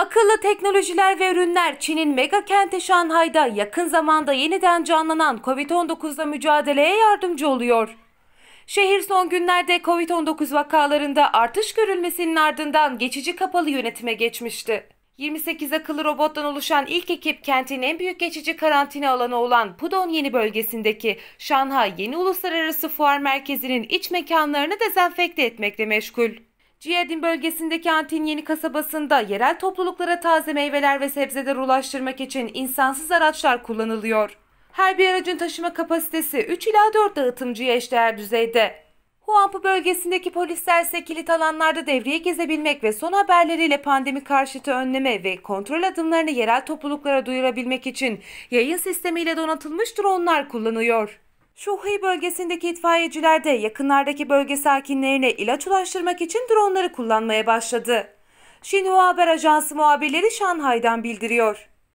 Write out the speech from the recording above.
Akıllı teknolojiler ve ürünler Çin'in mega kenti Şanghay'da yakın zamanda yeniden canlanan Covid-19'la mücadeleye yardımcı oluyor. Şehir son günlerde Covid-19 vakalarında artış görülmesinin ardından geçici kapalı yönetime geçmişti. 28 akıllı robottan oluşan ilk ekip kentin en büyük geçici karantina alanı olan Pudong Yeni bölgesindeki Şanhay Yeni Uluslararası Fuar Merkezi'nin iç mekanlarını dezenfekte etmekle meşgul. Ciğedin bölgesindeki Antin Yeni kasabasında yerel topluluklara taze meyveler ve sebzeler ulaştırmak için insansız araçlar kullanılıyor. Her bir aracın taşıma kapasitesi 3 ila 4 dağıtımcıya eşdeğer düzeyde. Huampu bölgesindeki polisler ise kilit alanlarda devreye gezebilmek ve son haberleriyle pandemi karşıtı önleme ve kontrol adımlarını yerel topluluklara duyurabilmek için yayın sistemiyle donatılmış dronlar kullanıyor. Şuhi bölgesindeki itfaiyeciler de yakınlardaki bölge sakinlerine ilaç ulaştırmak için dronları kullanmaya başladı. Xinhua Haber Ajansı muhabirleri Şanghay'dan bildiriyor.